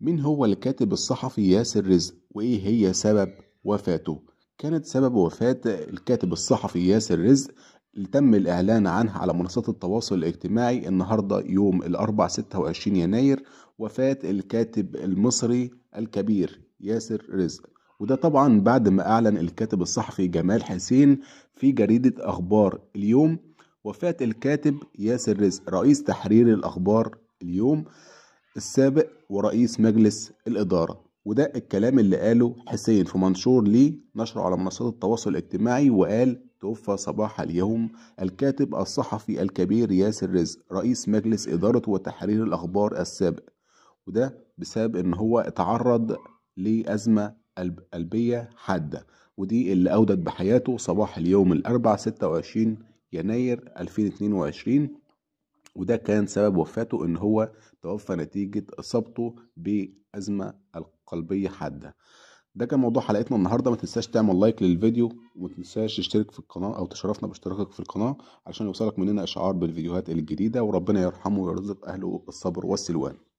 مين هو الكاتب الصحفي ياسر رزق وايه هي سبب وفاته كانت سبب وفاة الكاتب الصحفي ياسر رزق اللي تم الإعلان عنها على منصات التواصل الاجتماعي النهاردة يوم الأربع وعشرين يناير وفاة الكاتب المصري الكبير ياسر رزق وده طبعا بعد ما أعلن الكاتب الصحفي جمال حسين في جريدة أخبار اليوم وفاة الكاتب ياسر رزق رئيس تحرير الأخبار اليوم السابق ورئيس مجلس الإدارة وده الكلام اللي قاله حسين في منشور ليه نشره على منصات التواصل الاجتماعي وقال توفى صباح اليوم الكاتب الصحفي الكبير ياسر رزق رئيس مجلس إدارة وتحرير الأخبار السابق وده بسبب إن هو اتعرض لأزمة قلبية حادة ودي اللي أودت بحياته صباح اليوم الأربع 26 يناير 2022 وده كان سبب وفاته ان هو توفى نتيجة اصابته بأزمة قلبية حادة ده كان موضوع حلقتنا النهاردة ما تنساش تعمل لايك للفيديو وما تنساش تشترك في القناة او تشرفنا باشتراكك في القناة علشان يوصلك مننا اشعار بالفيديوهات الجديدة وربنا يرحمه ويرزق اهله الصبر والسلوان